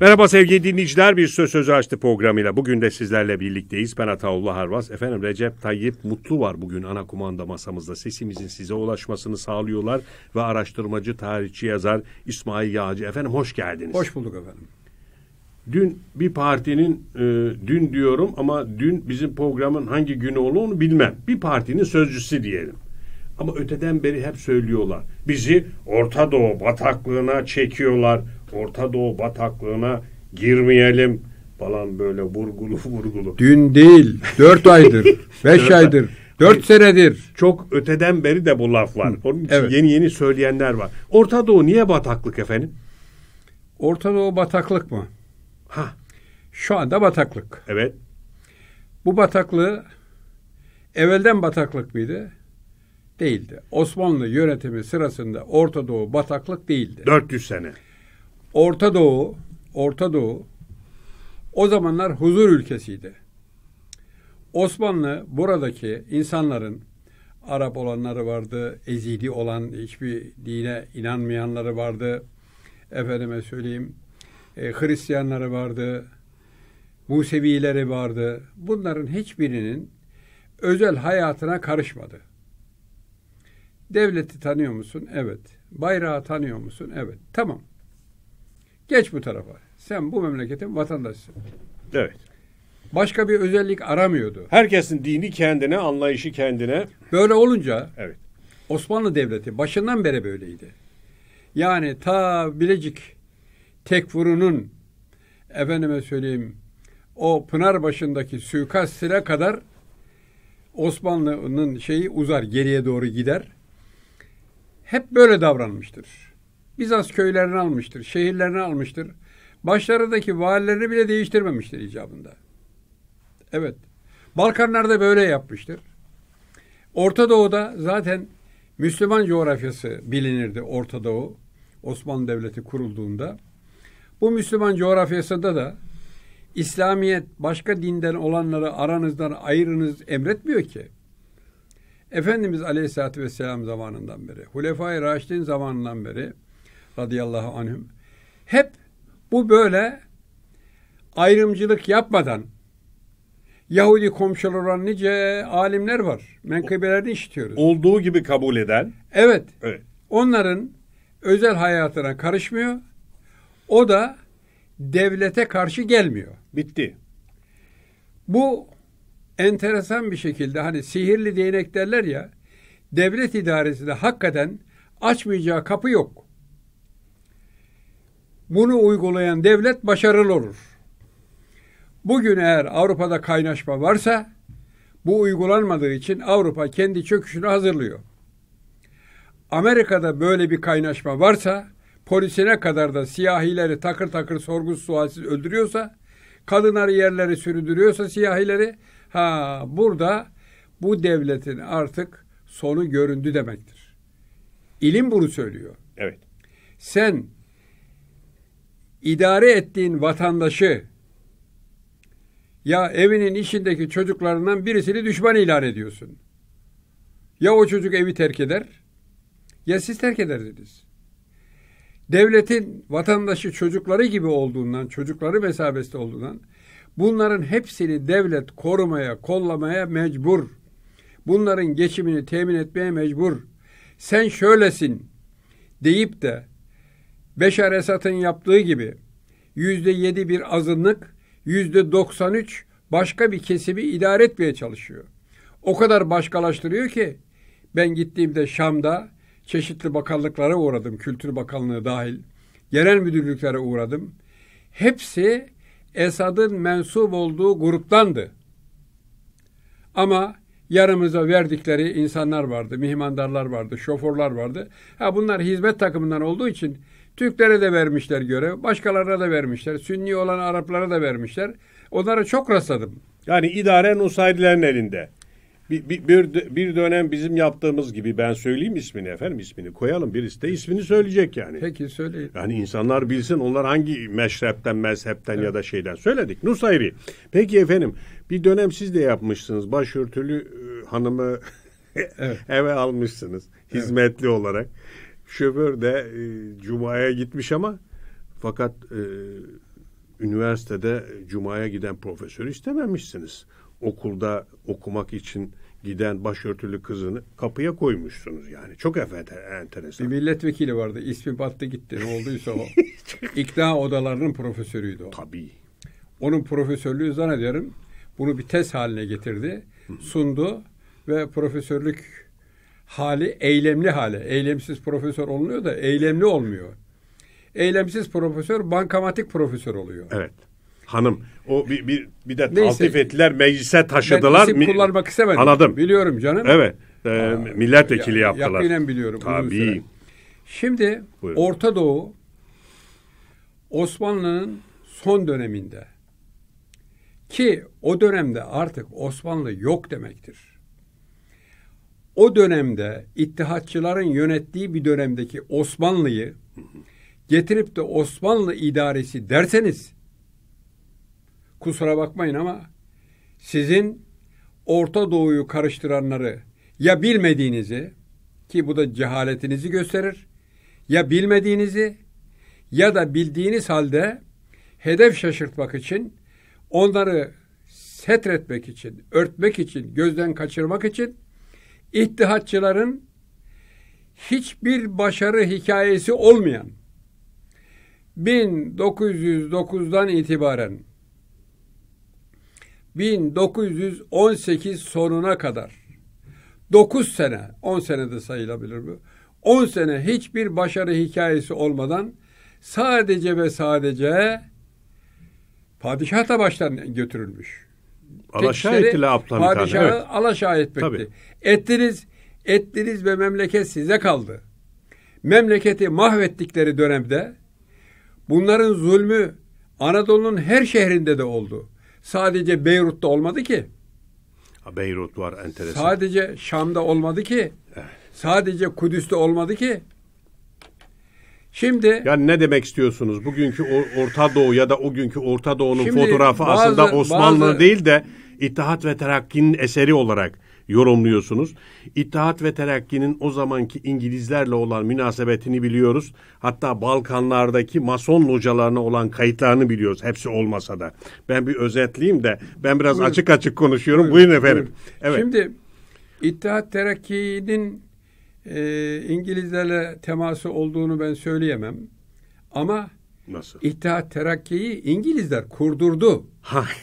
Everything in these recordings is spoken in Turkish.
Merhaba sevgili dinleyiciler. Bir Söz Sözü Açtı programıyla bugün de sizlerle birlikteyiz. Ben Ataullah Harvas. Efendim Recep Tayyip Mutlu var bugün ana kumanda masamızda. Sesimizin size ulaşmasını sağlıyorlar ve araştırmacı, tarihçi, yazar İsmail Yağcı. Efendim hoş geldiniz. Hoş bulduk efendim. Dün bir partinin, e, dün diyorum ama dün bizim programın hangi günü olduğunu bilmem. Bir partinin sözcüsü diyelim. Ama öteden beri hep söylüyorlar. Bizi Orta Doğu bataklığına çekiyorlar Orta Doğu bataklığına girmeyelim falan böyle vurgulu vurgulu. Dün değil, dört aydır, beş aydır, dört senedir. Çok öteden beri de bu laf var. Onun için evet. yeni yeni söyleyenler var. Orta Doğu niye bataklık efendim? Orta Doğu bataklık mı? Ha. Şu anda bataklık. Evet. Bu bataklığı evvelden bataklık mıydı? Değildi. Osmanlı yönetimi sırasında Orta Doğu bataklık değildi. 400 sene. Orta Doğu, Orta Doğu o zamanlar huzur ülkesiydi. Osmanlı buradaki insanların Arap olanları vardı, ezidi olan hiçbir dine inanmayanları vardı. Efendime söyleyeyim, e, Hristiyanları vardı, Musevileri vardı. Bunların hiçbirinin özel hayatına karışmadı. Devleti tanıyor musun? Evet. Bayrağı tanıyor musun? Evet. Tamam. Geç bu tarafa. Sen bu memleketin vatandaşısın. Evet. Başka bir özellik aramıyordu. Herkesin dini kendine, anlayışı kendine. Böyle olunca evet. Osmanlı Devleti başından beri böyleydi. Yani ta Bilecik tekfurunun efendime söyleyeyim o Pınar başındaki suikastine kadar Osmanlı'nın şeyi uzar, geriye doğru gider. Hep böyle davranmıştır. Bizans köylerini almıştır, şehirlerini almıştır. Başlarındaki valilerini bile değiştirmemiştir icabında. Evet. Balkanlarda böyle yapmıştır. Orta Doğu'da zaten Müslüman coğrafyası bilinirdi Orta Doğu. Osmanlı Devleti kurulduğunda. Bu Müslüman coğrafyasında da İslamiyet başka dinden olanları aranızdan ayırınız emretmiyor ki. Efendimiz Aleyhisselatü Vesselam zamanından beri, Hulefai Raşidin zamanından beri radıyallahu anhüm. Hep bu böyle ayrımcılık yapmadan Yahudi komşular olan nice alimler var. Menkıbelerini işitiyoruz. Olduğu gibi kabul eden. Evet. evet. Onların özel hayatına karışmıyor. O da devlete karşı gelmiyor. Bitti. Bu enteresan bir şekilde hani sihirli değnek derler ya devlet idaresinde hakikaten açmayacağı kapı yok. Bunu uygulayan devlet başarılı olur. Bugün eğer Avrupa'da kaynaşma varsa bu uygulanmadığı için Avrupa kendi çöküşünü hazırlıyor. Amerika'da böyle bir kaynaşma varsa polisine kadar da siyahileri takır takır sorgusuz sualsiz öldürüyorsa kadınları yerlere sürdürüyorsa siyahileri ha burada bu devletin artık sonu göründü demektir. İlim bunu söylüyor. Evet. Sen idare ettiğin vatandaşı ya evinin içindeki çocuklarından birisini düşman ilan ediyorsun. Ya o çocuk evi terk eder ya siz terk ederdiniz. Devletin vatandaşı çocukları gibi olduğundan, çocukları mesabeste olduğundan bunların hepsini devlet korumaya, kollamaya mecbur. Bunların geçimini temin etmeye mecbur. Sen şöylesin deyip de Beşer Esad'ın yaptığı gibi yüzde yedi bir azınlık, yüzde doksan üç başka bir kesimi idare etmeye çalışıyor. O kadar başkalaştırıyor ki ben gittiğimde Şam'da çeşitli bakanlıklara uğradım, Kültür Bakanlığı dahil, genel müdürlüklere uğradım. Hepsi Esad'ın mensup olduğu gruptandı. Ama yarımıza verdikleri insanlar vardı, mihmandarlar vardı, şoförler vardı. Ha bunlar hizmet takımından olduğu için Türklere de vermişler görev. Başkalarına da vermişler. Sünni olan Araplara da vermişler. Onlara çok rastladım. Yani idare Usaydilerin elinde. Bir, bir, bir, bir dönem bizim yaptığımız gibi ben söyleyeyim ismini efendim ismini koyalım birisi de ismini söyleyecek yani. Peki söyleyin. Yani insanlar bilsin onlar hangi meşrepten mezhepten evet. ya da şeyden söyledik Nusayri. Peki efendim bir dönem siz de yapmışsınız başörtülü ıı, hanımı evet. eve almışsınız hizmetli evet. olarak. Şoför de e, Cuma'ya gitmiş ama fakat e, üniversitede Cuma'ya giden profesörü istememişsiniz. Okulda okumak için giden başörtülü kızını kapıya koymuşsunuz yani. Çok enteresan. Bir milletvekili vardı. İsmi battı gitti. Ne olduysa o. İkna odalarının profesörüydü o. Tabii. Onun profesörlüğü zannederim bunu bir test haline getirdi. Sundu ve profesörlük hali eylemli hale. Eylemsiz profesör olunuyor da eylemli olmuyor. Eylemsiz profesör bankamatik profesör oluyor. Evet. Hanım o bir bir, bir de Neyse. taltif ettiler meclise taşıdılar. Ben isim kullanmak istemedim. Anladım. Biliyorum canım. Evet. E, ee, milletvekili ya, yaptılar. Yakinen biliyorum. Tabii. Şimdi Buyurun. Orta Doğu Osmanlı'nın son döneminde ki o dönemde artık Osmanlı yok demektir o dönemde ittihatçıların yönettiği bir dönemdeki Osmanlı'yı getirip de Osmanlı idaresi derseniz kusura bakmayın ama sizin Orta Doğu'yu karıştıranları ya bilmediğinizi ki bu da cehaletinizi gösterir ya bilmediğinizi ya da bildiğiniz halde hedef şaşırtmak için onları setretmek için, örtmek için, gözden kaçırmak için İttihatçıların hiçbir başarı hikayesi olmayan 1909'dan itibaren 1918 sonuna kadar 9 sene, 10 sene de sayılabilir bu. 10 sene hiçbir başarı hikayesi olmadan sadece ve sadece padişah da baştan götürülmüş alaşağı etti, Laftan bir tane. Evet. alaşağı etmekti. Tabii. Ettiniz, ettiniz ve memleket size kaldı. Memleketi mahvettikleri dönemde bunların zulmü Anadolu'nun her şehrinde de oldu. Sadece Beyrut'ta olmadı ki. Beyrut var enteresan. Sadece Şam'da olmadı ki. Evet. Sadece Kudüs'te olmadı ki. Şimdi yani ne demek istiyorsunuz? Bugünkü Orta Doğu ya da o günkü Orta Doğu'nun şimdi fotoğrafı bazı, aslında Osmanlı bazı, değil de İttihat ve Terakki'nin eseri olarak yorumluyorsunuz. İttihat ve Terakki'nin o zamanki İngilizlerle olan münasebetini biliyoruz. Hatta Balkanlardaki Mason hocalarına olan kayıtlarını biliyoruz. Hepsi olmasa da. Ben bir özetleyeyim de ben biraz buyurun. açık açık konuşuyorum. Buyurun, buyurun efendim. Buyurun. Evet. Şimdi İttihat Terakki'nin e, İngilizlerle teması olduğunu ben söyleyemem. Ama Nasıl? İttihat Terakki'yi İngilizler kurdurdu.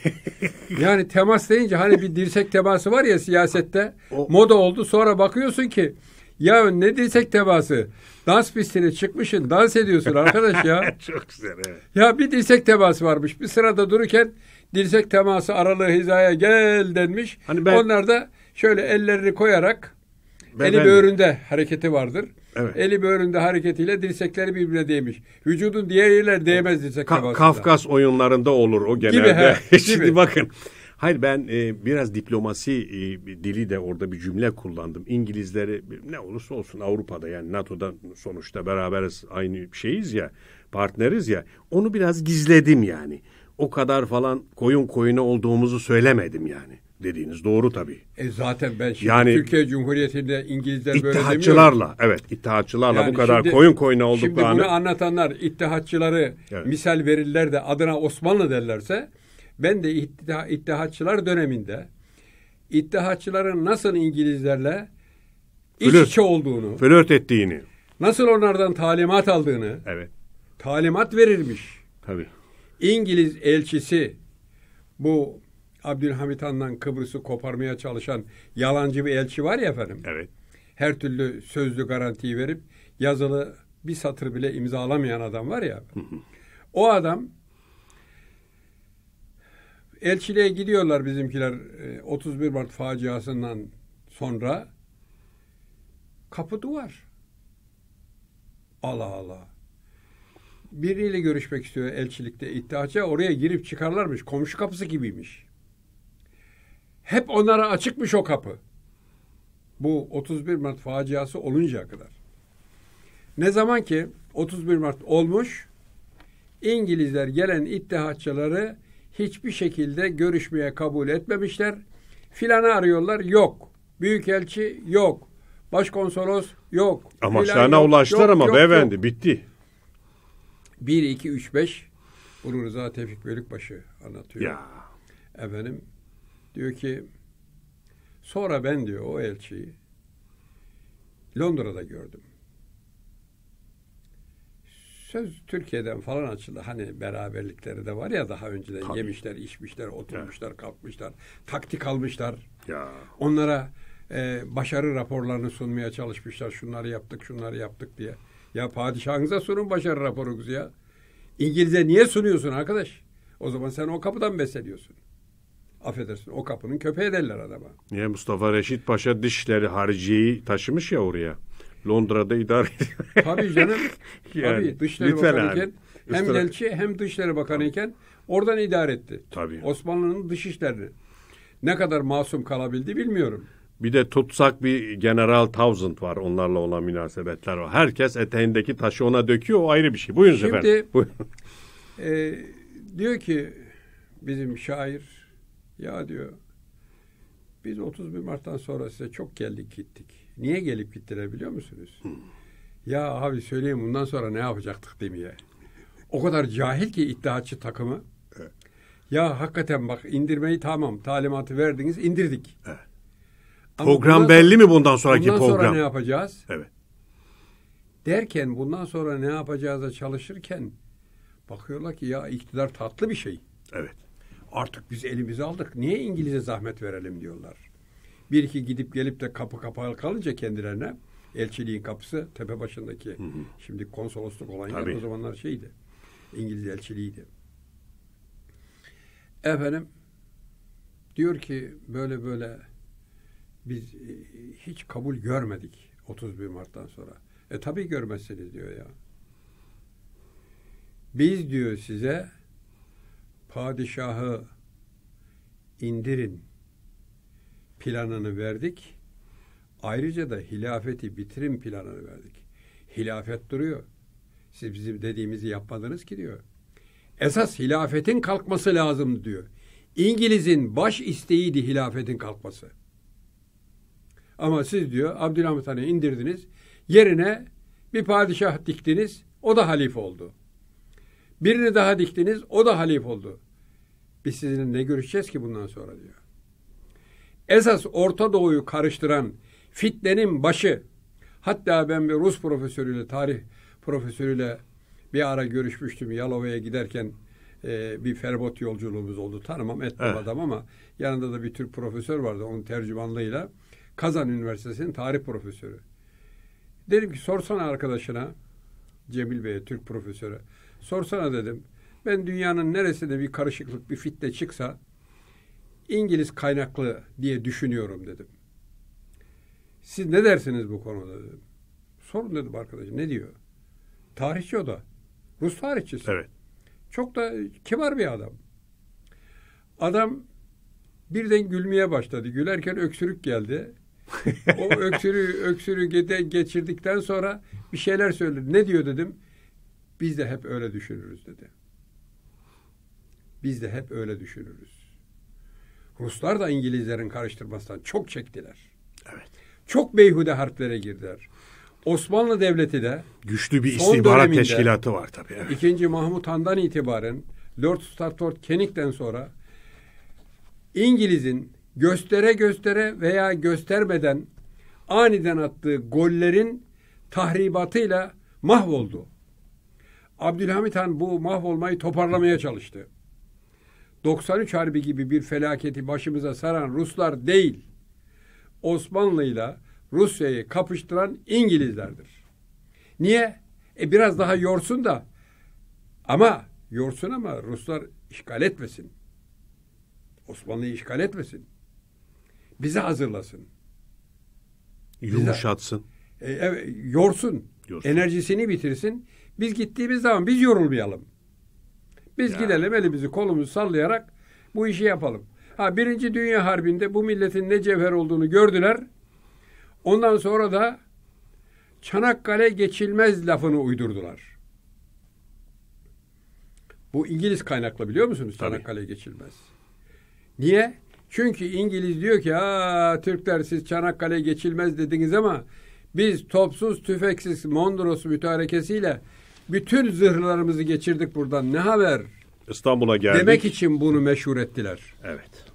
yani temas deyince hani bir dirsek teması var ya siyasette o... moda oldu. Sonra bakıyorsun ki ya ne dirsek teması? Dans pistine çıkmışsın, dans ediyorsun arkadaş ya. Çok güzel evet. Ya bir dirsek teması varmış. Bir sırada dururken dirsek teması aralığı hizaya gel denmiş. Hani ben... Onlar da şöyle ellerini koyarak Beyefendi. eli böğründe hareketi vardır. Evet. Eli böğründe hareketiyle dirsekleri birbirine değmiş. Vücudun diğer yerler değmez dirsek Ka- Kafkas oyunlarında olur o genelde. Gibi, he, Şimdi gibi. bakın. Hayır ben e, biraz diplomasi e, dili de orada bir cümle kullandım. İngilizleri ne olursa olsun Avrupa'da yani NATO'da sonuçta beraberiz aynı şeyiz ya partneriz ya onu biraz gizledim yani o kadar falan koyun koyuna olduğumuzu söylemedim yani. Dediğiniz doğru tabii. E zaten ben şimdi yani, Türkiye Cumhuriyeti'nde İngilizler böyle demiyor. İttihatçılarla evet İttihatçılarla yani bu kadar şimdi, koyun koyuna olduklarını. Şimdi bunu anlatanlar İttihatçıları evet. misal verirler de adına Osmanlı derlerse ben de İttihatçılar döneminde ittihatçıların nasıl İngilizlerle flört, içe olduğunu. Flört ettiğini. Nasıl onlardan talimat aldığını. Evet. Talimat verilmiş. Tabii. İngiliz elçisi bu Abdülhamit Han'dan Kıbrıs'ı koparmaya çalışan yalancı bir elçi var ya efendim. Evet. Her türlü sözlü garantiyi verip yazılı bir satır bile imzalamayan adam var ya. o adam elçiliğe gidiyorlar bizimkiler 31 e, Mart faciasından sonra kapı duvar. Allah Allah biriyle görüşmek istiyor elçilikte iddiaçı. Oraya girip çıkarlarmış. Komşu kapısı gibiymiş. Hep onlara açıkmış o kapı. Bu 31 Mart faciası oluncaya kadar. Ne zaman ki 31 Mart olmuş, İngilizler gelen ittihatçıları hiçbir şekilde görüşmeye kabul etmemişler. Filanı arıyorlar, yok. Büyükelçi yok. Başkonsolos yok. Amaçlarına yok, ulaştılar ama yok, beyefendi yok. bitti. 1, 2, 3, 5 Ulu Rıza Tevfik Bölükbaşı anlatıyor. Ya. Efendim diyor ki sonra ben diyor o elçiyi Londra'da gördüm. Söz Türkiye'den falan açıldı. Hani beraberlikleri de var ya daha önceden Tabii. yemişler, içmişler, oturmuşlar, ya. kalkmışlar, taktik almışlar. Ya. Onlara e, başarı raporlarını sunmaya çalışmışlar. Şunları yaptık, şunları yaptık diye. Ya padişahınıza sunun başarı raporunuzu ya. İngiliz'e niye sunuyorsun arkadaş? O zaman sen o kapıdan besleniyorsun. Affedersin o kapının köpeği derler adama. Niye Mustafa Reşit Paşa dişleri hariciyi taşımış ya oraya. Londra'da idare ediyor. Tabii canım. yani, tabii Dışişleri Bakanı iken hem Üstelik... elçi hem Dışişleri Bakanı oradan idare etti. Tabii. Osmanlı'nın dışişlerini Ne kadar masum kalabildi bilmiyorum. Bir de tutsak bir General Townsend var. Onlarla olan münasebetler var. Herkes eteğindeki taşı ona döküyor. O ayrı bir şey. Buyurun Şimdi, efendim. E, Buyurun. E, diyor ki bizim şair ya diyor biz 31 Mart'tan sonra size çok geldik gittik. Niye gelip gittiler biliyor musunuz? Hmm. Ya abi söyleyeyim bundan sonra ne yapacaktık demeye. O kadar cahil ki iddiaçı takımı. Ya hakikaten bak indirmeyi tamam talimatı verdiniz indirdik. Evet program bundan, belli mi bundan sonraki bundan program? Bundan sonra ne yapacağız? Evet. Derken bundan sonra ne yapacağıza çalışırken bakıyorlar ki ya iktidar tatlı bir şey. Evet. Artık biz elimizi aldık. Niye İngiliz'e zahmet verelim diyorlar. Bir iki gidip gelip de kapı kapalı kalınca kendilerine elçiliğin kapısı tepe başındaki hı hı. şimdi konsolosluk olan yer o zamanlar şeydi. İngiliz elçiliğiydi. Efendim diyor ki böyle böyle biz e, hiç kabul görmedik 31 Mart'tan sonra. E tabi görmezsiniz diyor ya. Biz diyor size padişahı indirin planını verdik. Ayrıca da hilafeti bitirin planını verdik. Hilafet duruyor. Siz bizim dediğimizi yapmadınız ki diyor. Esas hilafetin kalkması lazım diyor. İngiliz'in baş isteğiydi hilafetin kalkması. Ama siz diyor Abdülhamit Han'ı indirdiniz. Yerine bir padişah diktiniz. O da halif oldu. Birini daha diktiniz. O da halif oldu. Biz sizinle ne görüşeceğiz ki bundan sonra diyor. Esas Orta Doğu'yu karıştıran fitnenin başı. Hatta ben bir Rus profesörüyle, tarih profesörüyle bir ara görüşmüştüm. Yalova'ya giderken e, bir feribot yolculuğumuz oldu. Tanımam etmem evet. adam ama yanında da bir Türk profesör vardı onun tercümanlığıyla. Kazan Üniversitesi'nin tarih profesörü. Dedim ki sorsana arkadaşına Cemil Bey'e Türk profesörü. Sorsana dedim. Ben dünyanın neresinde bir karışıklık, bir fitne çıksa İngiliz kaynaklı diye düşünüyorum dedim. Siz ne dersiniz bu konuda dedim. Sorun dedim arkadaşım ne diyor? Tarihçi o da. Rus tarihçisi. Evet. Çok da kibar bir adam. Adam birden gülmeye başladı. Gülerken öksürük geldi o öksürü öksürü gede geçirdikten sonra bir şeyler söyledi. Ne diyor dedim. Biz de hep öyle düşünürüz dedi. Biz de hep öyle düşünürüz. Ruslar da İngilizlerin karıştırmasından çok çektiler. Evet. Çok beyhude harplere girdiler. Osmanlı Devleti de güçlü bir istihbarat teşkilatı var tabii. Evet. İkinci Mahmut Han'dan itibaren Lord Stafford kenikten sonra İngiliz'in göstere göstere veya göstermeden aniden attığı gollerin tahribatıyla mahvoldu. Abdülhamit Han bu mahvolmayı toparlamaya çalıştı. 93 Harbi gibi bir felaketi başımıza saran Ruslar değil, Osmanlı'yla Rusya'yı kapıştıran İngilizlerdir. Niye? E biraz daha yorsun da ama yorsun ama Ruslar işgal etmesin. Osmanlı'yı işgal etmesin bizi hazırlasın. Yumuşatsın. Bize, e, evet, yorsun. yorsun. Enerjisini bitirsin. Biz gittiğimiz zaman biz yorulmayalım. Biz ya. gidelim elimizi kolumuzu sallayarak bu işi yapalım. Ha birinci Dünya Harbi'nde bu milletin ne cevher olduğunu gördüler. Ondan sonra da Çanakkale geçilmez lafını uydurdular. Bu İngiliz kaynaklı biliyor musunuz? Tabii. Çanakkale geçilmez. Niye? Çünkü İngiliz diyor ki ha Türkler siz Çanakkale geçilmez dediniz ama biz topsuz tüfeksiz Mondros mütarekesiyle bütün zırhlarımızı geçirdik buradan. Ne haber? İstanbul'a geldik. Demek için bunu meşhur ettiler. Evet.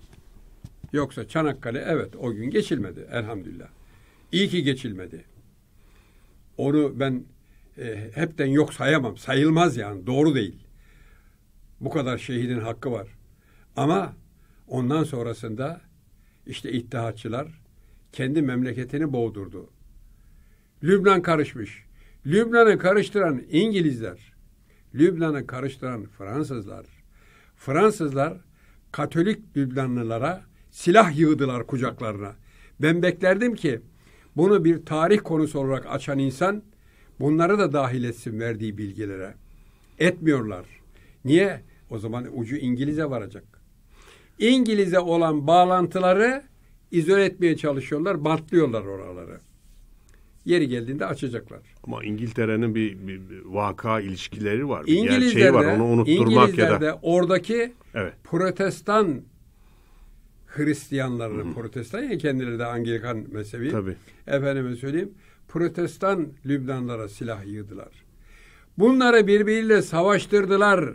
Yoksa Çanakkale evet o gün geçilmedi elhamdülillah. İyi ki geçilmedi. Onu ben e, hepten yok sayamam. Sayılmaz yani doğru değil. Bu kadar şehidin hakkı var. Ama Ondan sonrasında işte ittihatçılar kendi memleketini boğdurdu. Lübnan karışmış. Lübnan'ı karıştıran İngilizler, Lübnan'ı karıştıran Fransızlar, Fransızlar Katolik Lübnanlılara silah yığdılar kucaklarına. Ben beklerdim ki bunu bir tarih konusu olarak açan insan bunları da dahil etsin verdiği bilgilere. Etmiyorlar. Niye? O zaman ucu İngiliz'e varacak. İngiliz'e olan bağlantıları izole etmeye çalışıyorlar, bantlıyorlar oraları. Yeri geldiğinde açacaklar. Ama İngiltere'nin bir, bir, bir vaka ilişkileri var. Bir gerçeği var onu unutturmak ya da. oradaki evet. protestan Hristiyanların protestan ya kendileri de Anglikan mezhebi. Tabii. Efendime söyleyeyim. Protestan Lübnanlara silah yığdılar. Bunları birbiriyle savaştırdılar.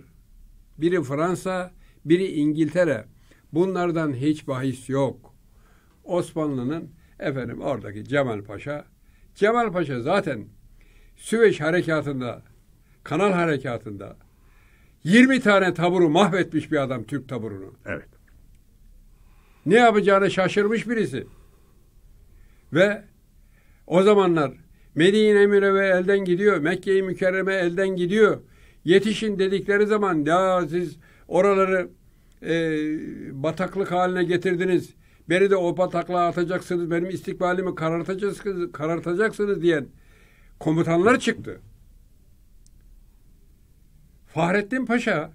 Biri Fransa, biri İngiltere. Bunlardan hiç bahis yok. Osmanlı'nın efendim oradaki Cemal Paşa, Cemal Paşa zaten Süveyş harekatında, Kanal harekatında 20 tane taburu mahvetmiş bir adam Türk taburunu. Evet. Ne yapacağını şaşırmış birisi. Ve o zamanlar Medine ve elden gidiyor, Mekke-i Mükerreme elden gidiyor. Yetişin dedikleri zaman ya siz oraları e, bataklık haline getirdiniz. Beni de o bataklığa atacaksınız, benim istikbalimi karartacaksınız, karartacaksınız diyen komutanlar çıktı. Fahrettin Paşa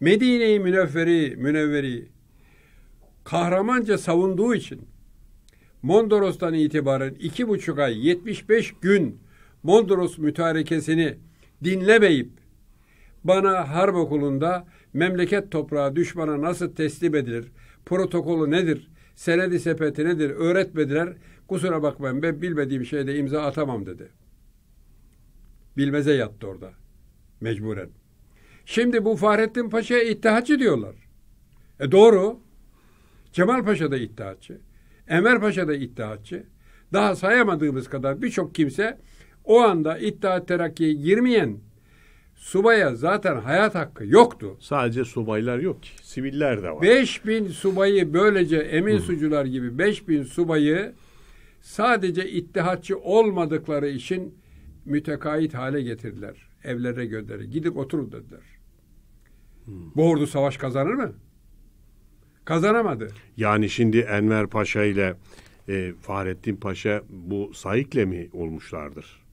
Medine-i Münevveri, Münevveri kahramanca savunduğu için Mondros'tan itibaren iki buçuk ay 75 gün Mondros mütarekesini dinlemeyip bana harp okulunda memleket toprağı düşmana nasıl teslim edilir, protokolü nedir, senedi sepeti nedir öğretmediler. Kusura bakmayın ben bilmediğim şeyde imza atamam dedi. Bilmeze yattı orada mecburen. Şimdi bu Fahrettin Paşa'ya ittihatçı diyorlar. E doğru. Cemal Paşa da iddiaçı. Emer Paşa da iddiaçı. Daha sayamadığımız kadar birçok kimse o anda iddia terakkiye girmeyen subaya zaten hayat hakkı yoktu. Sadece subaylar yok ki. Siviller de var. 5000 subayı böylece emin Hı. sucular gibi 5000 subayı sadece ittihatçı olmadıkları için mütekait hale getirdiler. Evlere gönderi Gidip oturun dediler. Hmm. Bu ordu savaş kazanır mı? Kazanamadı. Yani şimdi Enver Paşa ile e, Fahrettin Paşa bu Saik'le mi olmuşlardır?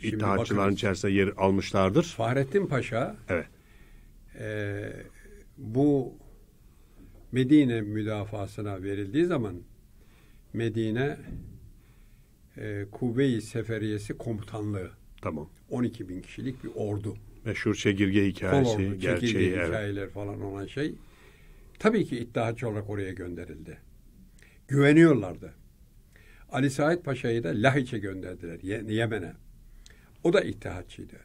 Şimdi İttihatçıların içerisinde yer almışlardır. Fahrettin Paşa evet. E, bu Medine müdafasına verildiği zaman Medine e, Kuvve-i Seferiyesi Komutanlığı. Tamam. 12 bin kişilik bir ordu. Meşhur çekirge hikayesi, ordu, gerçeği. Çekirge evet. hikayeler falan olan şey. Tabii ki iddiaçı olarak oraya gönderildi. Güveniyorlardı. Ali Said Paşa'yı da Lahiç'e gönderdiler, Yemen'e. O da ittihatçıydı.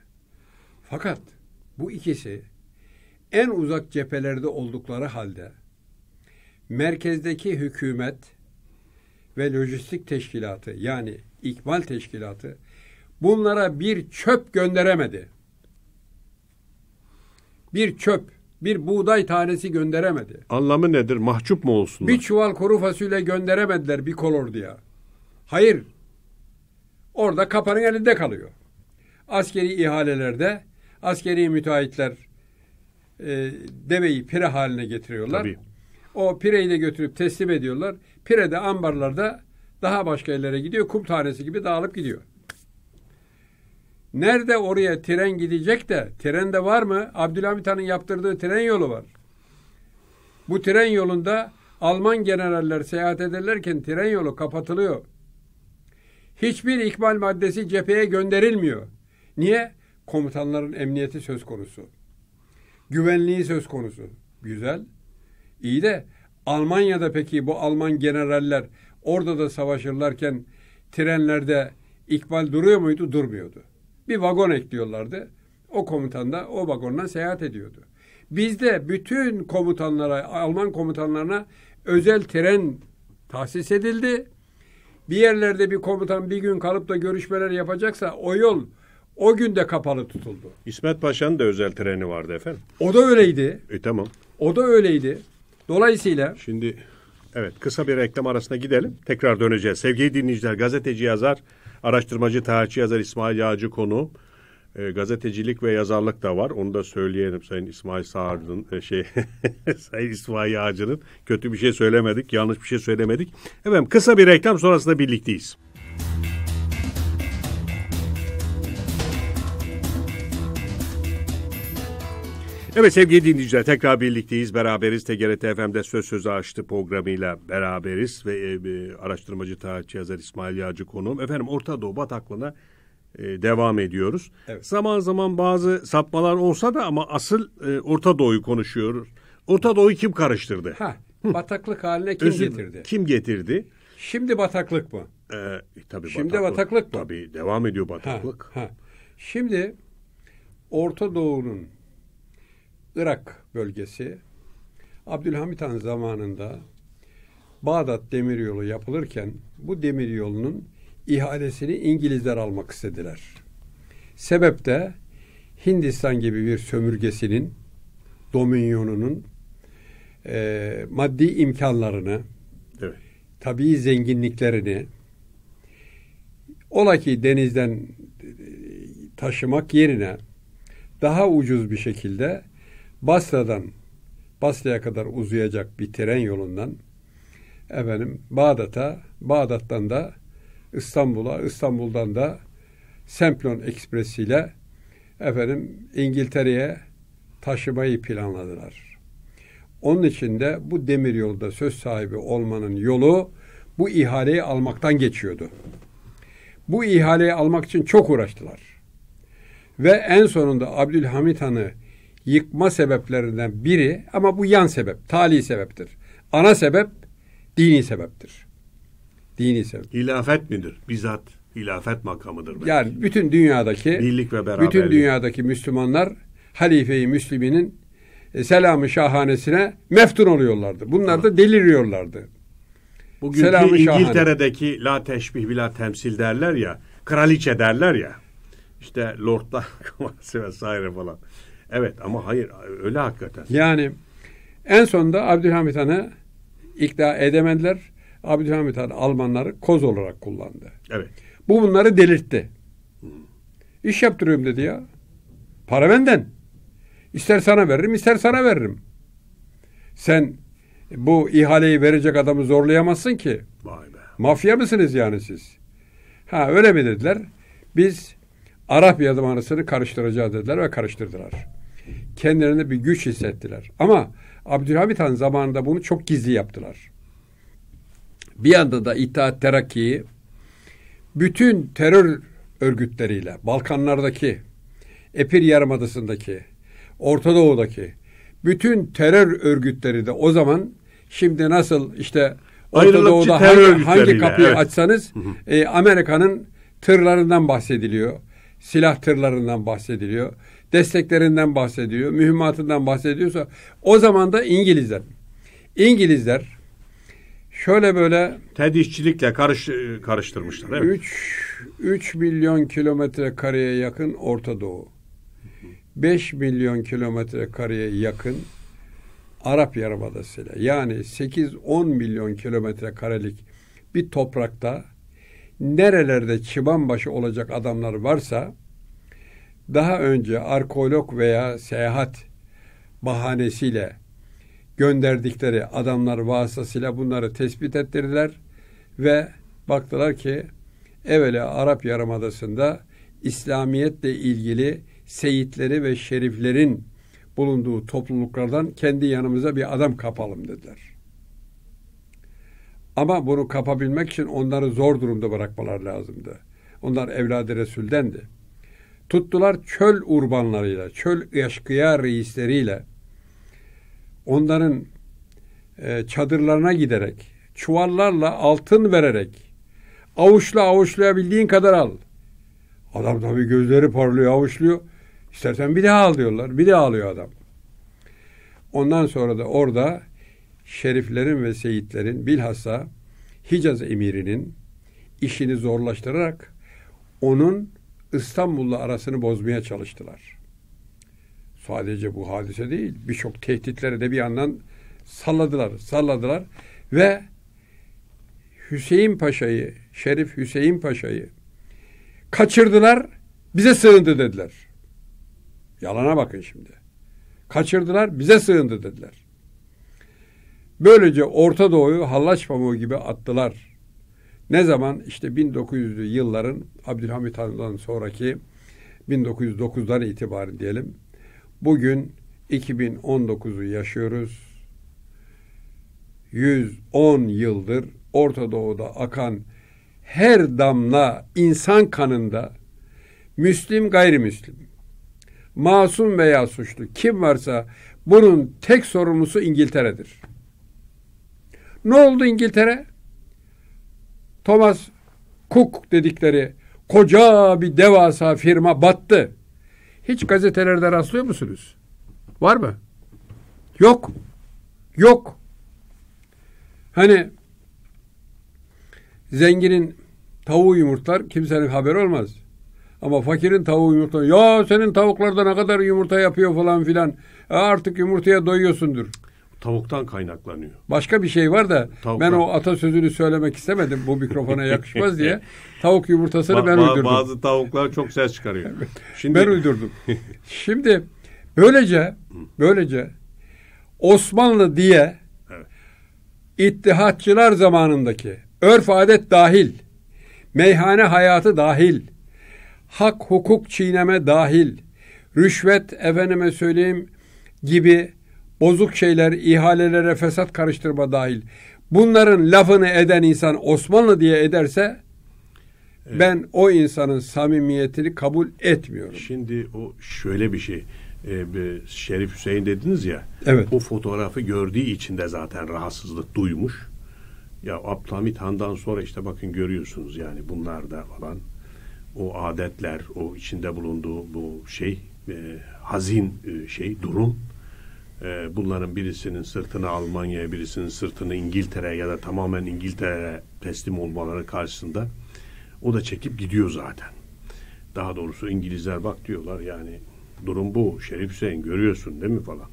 Fakat bu ikisi en uzak cephelerde oldukları halde merkezdeki hükümet ve lojistik teşkilatı yani ikmal teşkilatı bunlara bir çöp gönderemedi. Bir çöp, bir buğday tanesi gönderemedi. Anlamı nedir? Mahcup mu olsunlar? Bir çuval kuru fasulye gönderemediler bir kolorduya. Hayır. Orada kapanın elinde kalıyor. Askeri ihalelerde askeri müteahhitler e, deveyi pire haline getiriyorlar. Tabii. O pireyi de götürüp teslim ediyorlar. Pire de ambarlarda daha başka yerlere gidiyor. Kum tanesi gibi dağılıp gidiyor. Nerede oraya tren gidecek de tren de var mı? Abdülhamit Han'ın yaptırdığı tren yolu var. Bu tren yolunda Alman generaller seyahat ederlerken tren yolu kapatılıyor. Hiçbir ikmal maddesi cepheye gönderilmiyor. Niye? Komutanların emniyeti söz konusu. Güvenliği söz konusu. Güzel. İyi de Almanya'da peki bu Alman generaller orada da savaşırlarken trenlerde ikbal duruyor muydu? Durmuyordu. Bir vagon ekliyorlardı. O komutan da o vagonla seyahat ediyordu. Bizde bütün komutanlara, Alman komutanlarına özel tren tahsis edildi. Bir yerlerde bir komutan bir gün kalıp da görüşmeler yapacaksa o yol o gün de kapalı tutuldu. İsmet Paşa'nın da özel treni vardı efendim. O da öyleydi. E tamam. O da öyleydi. Dolayısıyla... Şimdi evet kısa bir reklam arasına gidelim. Tekrar döneceğiz. Sevgili dinleyiciler gazeteci yazar, araştırmacı, tarihçi yazar İsmail Yağcı konu. E, gazetecilik ve yazarlık da var. Onu da söyleyelim Sayın İsmail Sağır'ın e, şey Sayın İsmail Yağcı'nın kötü bir şey söylemedik, yanlış bir şey söylemedik. Efendim kısa bir reklam sonrasında birlikteyiz. Evet sevgili dinleyiciler tekrar birlikteyiz, beraberiz. TGRT FM'de Söz Sözü Açtı programıyla beraberiz. Ve e, e, araştırmacı tarihçi yazar İsmail Yağcı konuğum. Efendim Orta Doğu bataklığına e, devam ediyoruz. Evet. Zaman zaman bazı sapmalar olsa da ama asıl e, Orta Doğu'yu konuşuyoruz. Orta Doğu'yu kim karıştırdı? Ha, bataklık haline kim Özür, getirdi? Kim getirdi? Şimdi bataklık mı? Ee, tabii Şimdi bataklık, bataklık mı? Tabii devam ediyor bataklık. Ha, ha. Şimdi Orta Doğu'nun Irak bölgesi Abdülhamit Han zamanında Bağdat demiryolu yapılırken bu demiryolunun ihalesini İngilizler almak istediler. Sebep de Hindistan gibi bir sömürgesinin, dominyonunun e, maddi imkanlarını, evet. tabii zenginliklerini, ola ki denizden taşımak yerine daha ucuz bir şekilde Basra'dan Basra'ya kadar uzayacak bir tren yolundan efendim Bağdat'a, Bağdat'tan da İstanbul'a, İstanbul'dan da Semplon Ekspresi ile efendim İngiltere'ye taşımayı planladılar. Onun için de bu demiryolda söz sahibi olmanın yolu bu ihaleyi almaktan geçiyordu. Bu ihaleyi almak için çok uğraştılar. Ve en sonunda Abdülhamit Han'ı yıkma sebeplerinden biri ama bu yan sebep, tali sebeptir. Ana sebep dini sebeptir. Dini sebep. Hilafet midir? Bizzat hilafet makamıdır. Belki. Yani bütün dünyadaki birlik ve beraberlik. Bütün dünyadaki Müslümanlar halifeyi i Müslümin'in e, selamı şahanesine meftun oluyorlardı. Bunlar da deliriyorlardı. Bugünkü selamı İngiltere'deki şahane. la teşbih bila temsil derler ya, kraliçe derler ya. İşte lordlar vesaire falan. Evet ama hayır öyle hakikaten. Yani en sonunda Abdülhamit Han'ı ikna edemediler. Abdülhamit Han Almanları koz olarak kullandı. Evet. Bu bunları delirtti. İş yaptırıyorum dedi ya. Para benden. İster sana veririm, ister sana veririm. Sen bu ihaleyi verecek adamı zorlayamazsın ki. Vay be. Mafya mısınız yani siz? Ha öyle mi dediler? Biz Arap yazmanısını karıştıracağız dediler ve karıştırdılar. Kendilerine bir güç hissettiler. Ama Abdülhamit Han zamanında bunu çok gizli yaptılar. Bir yanda da İttihat Terakki'yi bütün terör örgütleriyle, Balkanlardaki, Epir Yarımadası'ndaki, Orta Doğu'daki bütün terör örgütleri de o zaman şimdi nasıl işte Orta Doğu'da hangi, hangi kapıyı evet. açsanız e, Amerika'nın tırlarından bahsediliyor silah tırlarından bahsediliyor, desteklerinden bahsediliyor, mühimmatından bahsediyorsa o zaman da İngilizler. İngilizler şöyle böyle tedişçilikle karış, karıştırmışlar. değil mi? 3 3 milyon kilometre kareye yakın Orta Doğu. 5 milyon kilometre kareye yakın Arap Yarımadası'yla yani 8-10 milyon kilometre karelik bir toprakta nerelerde çıbanbaşı olacak adamlar varsa daha önce arkeolog veya seyahat bahanesiyle gönderdikleri adamlar vasıtasıyla bunları tespit ettirdiler ve baktılar ki evvela Arap Yarımadası'nda İslamiyetle ilgili seyitleri ve şeriflerin bulunduğu topluluklardan kendi yanımıza bir adam kapalım dediler. Ama bunu kapabilmek için onları zor durumda bırakmalar lazımdı. Onlar evladı Resul'dendi. Tuttular çöl urbanlarıyla, çöl eşkıya reisleriyle onların e, çadırlarına giderek, çuvallarla altın vererek avuçla avuçlayabildiğin kadar al. Adam tabii gözleri parlıyor, avuçluyor. İstersen bir daha al diyorlar. Bir daha alıyor adam. Ondan sonra da orada şeriflerin ve seyitlerin bilhassa Hicaz emirinin işini zorlaştırarak onun İstanbul'la arasını bozmaya çalıştılar. Sadece bu hadise değil, birçok tehditleri de bir yandan salladılar, salladılar ve Hüseyin Paşa'yı, Şerif Hüseyin Paşa'yı kaçırdılar, bize sığındı dediler. Yalana bakın şimdi. Kaçırdılar, bize sığındı dediler. Böylece Orta Doğu'yu hallaç pamuğu gibi attılar. Ne zaman? işte 1900'lü yılların Abdülhamit Han'dan sonraki 1909'dan itibaren diyelim. Bugün 2019'u yaşıyoruz. 110 yıldır Orta Doğu'da akan her damla insan kanında Müslim gayrimüslim, masum veya suçlu kim varsa bunun tek sorumlusu İngiltere'dir. Ne oldu İngiltere? Thomas Cook dedikleri koca bir devasa firma battı. Hiç gazetelerde rastlıyor musunuz? Var mı? Yok. Yok. Hani zenginin tavuğu yumurtlar kimsenin haberi olmaz. Ama fakirin tavuğu yumurta. Ya senin tavuklarda ne kadar yumurta yapıyor falan filan. E artık yumurtaya doyuyorsundur tavuktan kaynaklanıyor. Başka bir şey var da tavuktan. ben o atasözünü söylemek istemedim bu mikrofona yakışmaz diye. Tavuk yumurtasını ba- ben ba- uydurdum. Bazı tavuklar çok ses çıkarıyor. Şimdi ben uydurdum. Şimdi böylece böylece Osmanlı diye evet. İttihatçılar zamanındaki örf adet dahil, meyhane hayatı dahil, hak hukuk çiğneme dahil, rüşvet efendime söyleyeyim gibi bozuk şeyler, ihalelere fesat karıştırma dahil bunların lafını eden insan Osmanlı diye ederse evet. ben o insanın samimiyetini kabul etmiyorum. Şimdi o şöyle bir şey. E, Şerif Hüseyin dediniz ya. Evet. O fotoğrafı gördüğü için de zaten rahatsızlık duymuş. Ya Abdülhamit Han'dan sonra işte bakın görüyorsunuz yani bunlar da falan o adetler, o içinde bulunduğu bu şey e, hazin e, şey durum e, bunların birisinin sırtını Almanya'ya, birisinin sırtını İngiltere'ye ya da tamamen İngiltere'ye teslim olmaları karşısında o da çekip gidiyor zaten. Daha doğrusu İngilizler bak diyorlar yani durum bu. Şerif Hüseyin görüyorsun değil mi falan.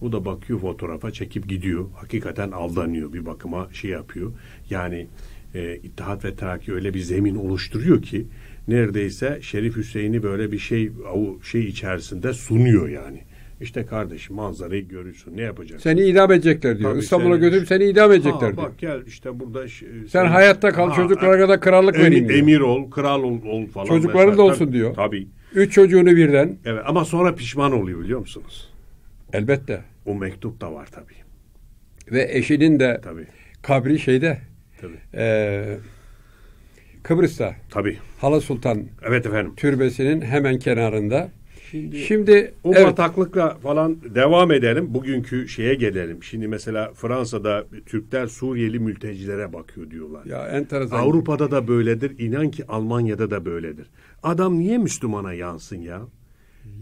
O da bakıyor fotoğrafa çekip gidiyor. Hakikaten aldanıyor bir bakıma şey yapıyor. Yani e, İttihat ve Terakki öyle bir zemin oluşturuyor ki neredeyse Şerif Hüseyin'i böyle bir şey şey içerisinde sunuyor yani. İşte kardeşim manzarayı görürsün ne yapacaksın? Seni idam edecekler diyor. Tabii İstanbul'a seni, götürüp seni idam edecekler ha, diyor. Bak gel işte burada. sen, sen hayatta kal ha, çocuklara kadar krallık em, vereyim diyor. Emir ol kral ol, ol falan. Çocukların da olsun tabii, diyor. Tabii. Üç çocuğunu birden. Evet ama sonra pişman oluyor biliyor musunuz? Elbette. O mektup da var tabii. Ve eşinin de tabii. kabri şeyde. Tabii. E, Kıbrıs'ta. Tabii. Hala Sultan. Evet efendim. Türbesinin hemen kenarında. Şimdi, Şimdi o evet. bataklıkla falan devam edelim. Bugünkü şeye gelelim. Şimdi mesela Fransa'da Türkler Suriyeli mültecilere bakıyor diyorlar. Ya enteresan. Avrupa'da da böyledir. İnan ki Almanya'da da böyledir. Adam niye Müslümana yansın ya?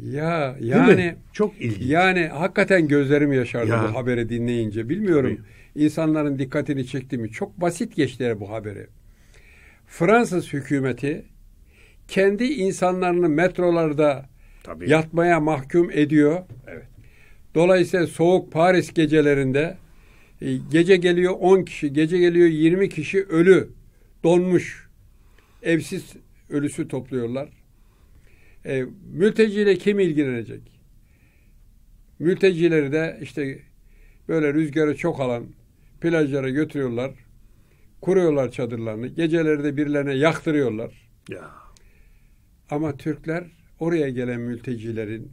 Ya yani çok ilginç. Yani hakikaten gözlerim yaşardı ya. bu haberi dinleyince. Bilmiyorum Tabii. insanların dikkatini çekti mi? Çok basit geçti bu haberi. Fransız hükümeti kendi insanlarını metrolarda Tabii. yatmaya mahkum ediyor. Evet. Dolayısıyla soğuk Paris gecelerinde e, gece geliyor 10 kişi, gece geliyor 20 kişi ölü, donmuş, evsiz ölüsü topluyorlar. E, mülteciyle kim ilgilenecek? Mültecileri de işte böyle rüzgarı çok alan plajlara götürüyorlar. Kuruyorlar çadırlarını. Geceleri de birilerine yaktırıyorlar. Ya. Ama Türkler oraya gelen mültecilerin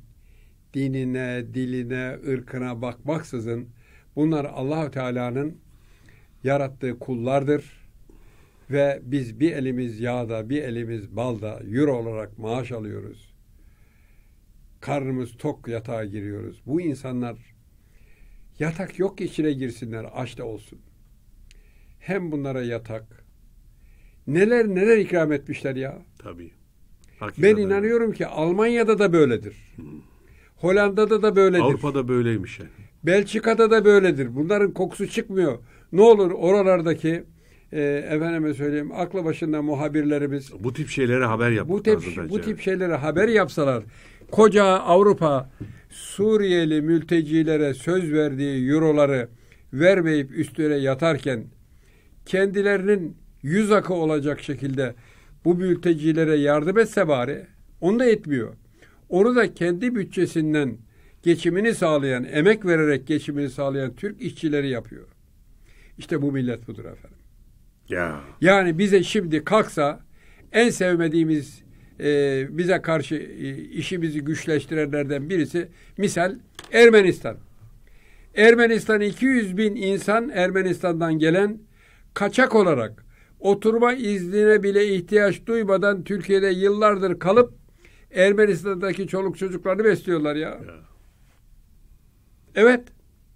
dinine, diline, ırkına bakmaksızın bunlar Allahü Teala'nın yarattığı kullardır. Ve biz bir elimiz yağda, bir elimiz balda, euro olarak maaş alıyoruz. Karnımız tok yatağa giriyoruz. Bu insanlar yatak yok ki içine girsinler, aç da olsun. Hem bunlara yatak, neler neler ikram etmişler ya. Tabii. Hakikaten. Ben inanıyorum ki Almanya'da da böyledir. Hollanda'da da böyledir. Avrupa'da böyleymiş yani. Belçika'da da böyledir. Bunların kokusu çıkmıyor. Ne olur oralardaki e, efendime söyleyeyim aklı başında muhabirlerimiz bu tip şeylere haber yap. Bu tip bu tip şeylere haber yapsalar koca Avrupa Suriyeli mültecilere söz verdiği euroları vermeyip üstüne yatarken kendilerinin yüz akı olacak şekilde bu mültecilere yardım etse bari onu da etmiyor. Onu da kendi bütçesinden geçimini sağlayan, emek vererek geçimini sağlayan Türk işçileri yapıyor. İşte bu millet budur efendim. Ya. Yani bize şimdi kalksa en sevmediğimiz e, bize karşı e, işimizi güçleştirenlerden birisi misal Ermenistan. Ermenistan 200 bin insan Ermenistan'dan gelen kaçak olarak oturma iznine bile ihtiyaç duymadan Türkiye'de yıllardır kalıp Ermenistan'daki çoluk çocuklarını besliyorlar ya. ya. Evet.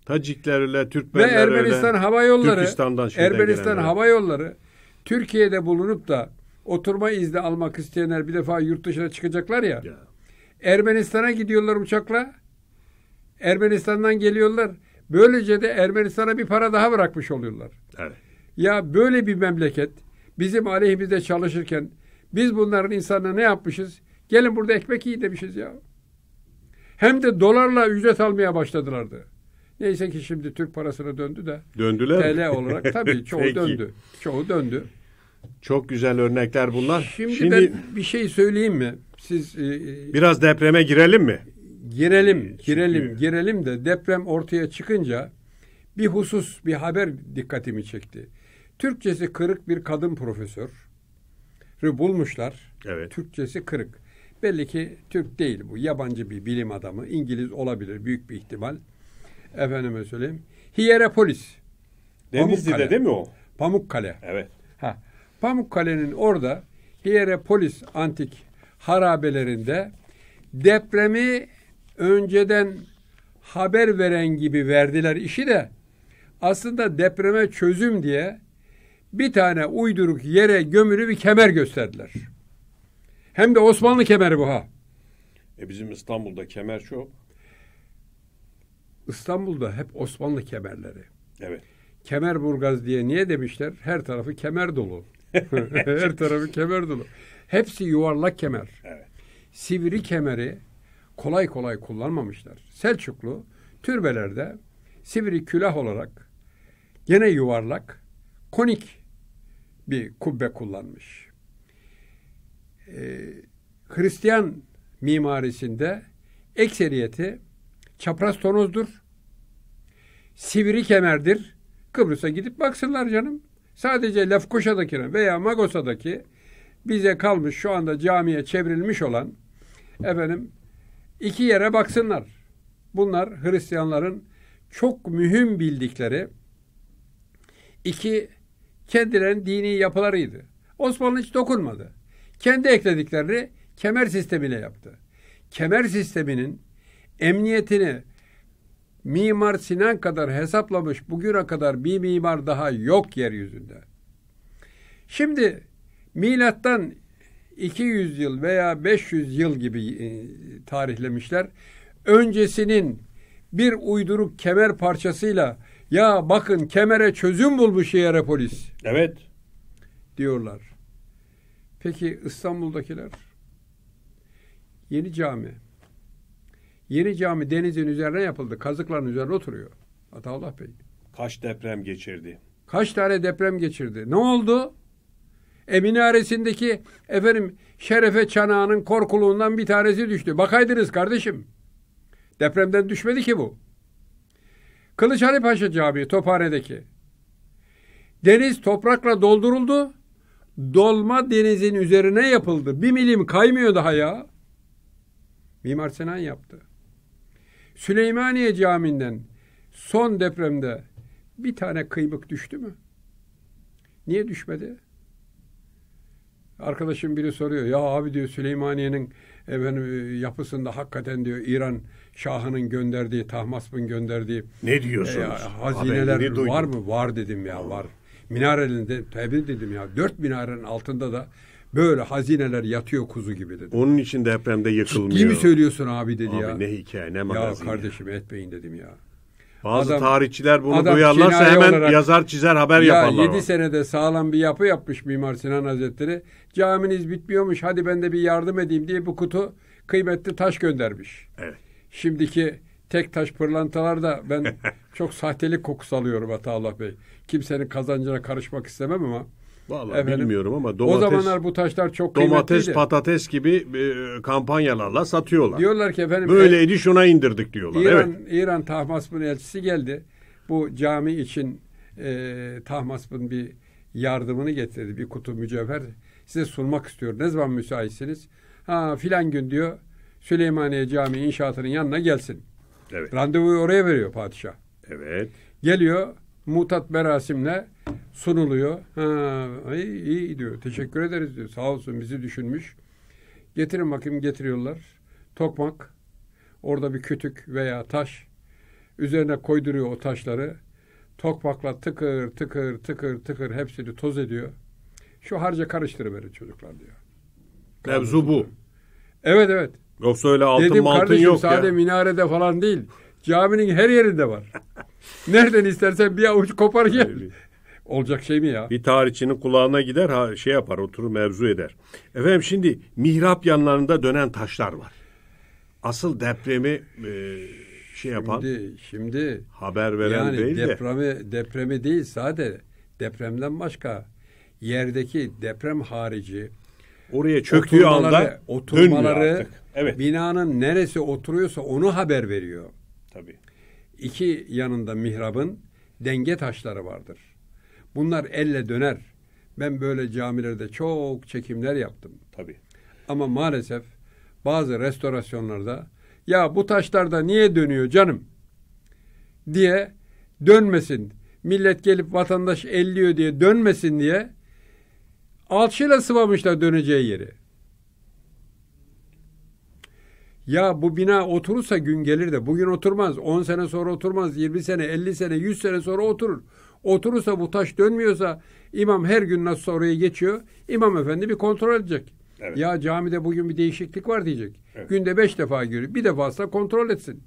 Taciklerle Türkmenlerle ve Ermenistan hava yolları Türkistan'dan Ermenistan gelenler. hava yolları Türkiye'de bulunup da oturma izni almak isteyenler bir defa yurt dışına çıkacaklar ya. ya. Ermenistan'a gidiyorlar uçakla. Ermenistan'dan geliyorlar. Böylece de Ermenistan'a bir para daha bırakmış oluyorlar. Evet. Ya böyle bir memleket bizim aleyhimize çalışırken biz bunların insanına ne yapmışız? Gelin burada ekmek yiyin demişiz ya. Hem de dolarla ücret almaya başladılardı. Neyse ki şimdi Türk parasına döndü de. Döndüler TL olarak tabii çoğu döndü. Çoğu döndü. Çok güzel örnekler bunlar. Şimdi, şimdi ben bir şey söyleyeyim mi? Siz e, e biraz depreme girelim mi? Girelim, girelim, Çünkü... girelim de deprem ortaya çıkınca bir husus, bir haber dikkatimi çekti. Türkçesi kırık bir kadın profesör bulmuşlar. Evet. Türkçesi kırık. Belli ki Türk değil bu. Yabancı bir bilim adamı. İngiliz olabilir büyük bir ihtimal. Efendime söyleyeyim. Hierapolis. Denizli'de değil mi o? Pamukkale. Evet. Ha. Pamukkale'nin orada Hierapolis antik harabelerinde depremi önceden haber veren gibi verdiler işi de aslında depreme çözüm diye bir tane uyduruk yere gömülü bir kemer gösterdiler. Hem de Osmanlı kemeri bu ha. E bizim İstanbul'da kemer çok. İstanbul'da hep Osmanlı kemerleri. Evet. Kemerburgaz diye niye demişler? Her tarafı kemer dolu. Her tarafı kemer dolu. Hepsi yuvarlak kemer. Evet. Sivri kemeri kolay kolay kullanmamışlar. Selçuklu türbelerde sivri külah olarak gene yuvarlak konik bir kubbe kullanmış. Ee, Hristiyan mimarisinde ekseriyeti çapraz tonozdur. Sivri kemerdir. Kıbrıs'a gidip baksınlar canım. Sadece Lefkoşa'dakine veya Magosa'daki bize kalmış şu anda camiye çevrilmiş olan efendim iki yere baksınlar. Bunlar Hristiyanların çok mühim bildikleri iki kendilerinin dini yapılarıydı. Osmanlı hiç dokunmadı. Kendi eklediklerini kemer sistemiyle yaptı. Kemer sisteminin emniyetini Mimar Sinan kadar hesaplamış bugüne kadar bir mimar daha yok yeryüzünde. Şimdi milattan 200 yıl veya 500 yıl gibi e, tarihlemişler. Öncesinin bir uyduruk kemer parçasıyla ya bakın kemere çözüm bulmuş yere polis. Evet. Diyorlar. Peki İstanbul'dakiler? Yeni cami. Yeni cami denizin üzerine yapıldı. Kazıkların üzerine oturuyor. Ataullah Bey. Kaç deprem geçirdi? Kaç tane deprem geçirdi? Ne oldu? Emineharesindeki efendim Şerefe Çanağı'nın korkuluğundan bir tanesi düştü. Bakaydınız kardeşim. Depremden düşmedi ki bu. Kılıçhane Paşa Camii Tophane'deki. Deniz toprakla dolduruldu. Dolma denizin üzerine yapıldı. Bir milim kaymıyor daha ya. Mimar Sinan yaptı. Süleymaniye Camii'nden son depremde bir tane kıymık düştü mü? Niye düşmedi? Arkadaşım biri soruyor. Ya abi diyor Süleymaniye'nin efendim, e, yapısında hakikaten diyor İran Şahının gönderdiği, Tahmasp'ın gönderdiği ne diyorsunuz? E, hazineler var mı? Var dedim ya, var. Minarenin tabi dedim ya. Dört minarenin altında da böyle hazineler yatıyor kuzu gibi dedi. Onun için depremde yıkılmıyor. Ciddi mi söylüyorsun abi dedi abi, ya. ne hikaye ne magazin. Ya kardeşim etmeyin dedim ya. Bazı adam, tarihçiler bunu adam duyarlarsa hemen olarak, yazar çizer haber ya yaparlar. Yedi ona. senede sağlam bir yapı yapmış Mimar Sinan Hazretleri. Caminiz bitmiyormuş hadi ben de bir yardım edeyim diye bu kutu kıymetli taş göndermiş. Evet. Şimdiki tek taş pırlantalarda ben çok sahtelik kokusu alıyorum Allah Bey. Kimsenin kazancına karışmak istemem ama Vallahi Efendim, bilmiyorum ama domates, o zamanlar bu taşlar çok domates, patates gibi e, kampanyalarla satıyorlar. Diyorlar ki efendim böyleydi e, şuna indirdik diyorlar. İran, evet. İran Tahmasp'ın elçisi geldi. Bu cami için e, Tahmasp'ın bir yardımını getirdi. Bir kutu mücevher size sunmak istiyor. Ne zaman müsaitsiniz? Ha filan gün diyor. Süleymaniye Camii inşaatının yanına gelsin. Evet. Randevuyu oraya veriyor padişah. Evet. Geliyor mutat merasimle sunuluyor. Ha, iyi, iyi diyor. Teşekkür ederiz diyor. Sağ olsun bizi düşünmüş. Getirin bakayım getiriyorlar. Tokmak. Orada bir kütük veya taş. Üzerine koyduruyor o taşları. Tokmakla tıkır tıkır tıkır tıkır hepsini toz ediyor. Şu harca karıştırıverin çocuklar diyor. Mevzu bu. Evet evet. Yoksa öyle altın Dedim, mantın kardeşim, yok sade ya. minarede falan değil. Caminin her yerinde var. Nereden istersen bir avuç kopar gel. Olacak şey mi ya? Bir tarihçinin kulağına gider ha, şey yapar oturur mevzu eder. Efendim şimdi mihrap yanlarında dönen taşlar var. Asıl depremi e, şey yapan şimdi, şimdi haber veren yani değil depremi, de. Depremi değil sadece depremden başka yerdeki deprem harici oraya çöktüğü oturmaları, anda oturmaları Evet. binanın neresi oturuyorsa onu haber veriyor. Tabii. İki yanında mihrabın denge taşları vardır. Bunlar elle döner. Ben böyle camilerde çok çekimler yaptım. Tabii. Ama maalesef bazı restorasyonlarda ya bu taşlarda niye dönüyor canım diye dönmesin. Millet gelip vatandaş elliyor diye dönmesin diye alçıyla sıvamışlar döneceği yeri. Ya bu bina oturursa gün gelir de bugün oturmaz, 10 sene sonra oturmaz, 20 sene, 50 sene, 100 sene sonra oturur. Oturursa bu taş dönmüyorsa imam her gün nasıl oraya geçiyor, İmam efendi bir kontrol edecek. Evet. Ya camide bugün bir değişiklik var diyecek. Evet. Günde beş defa görüyor. Bir defasında kontrol etsin.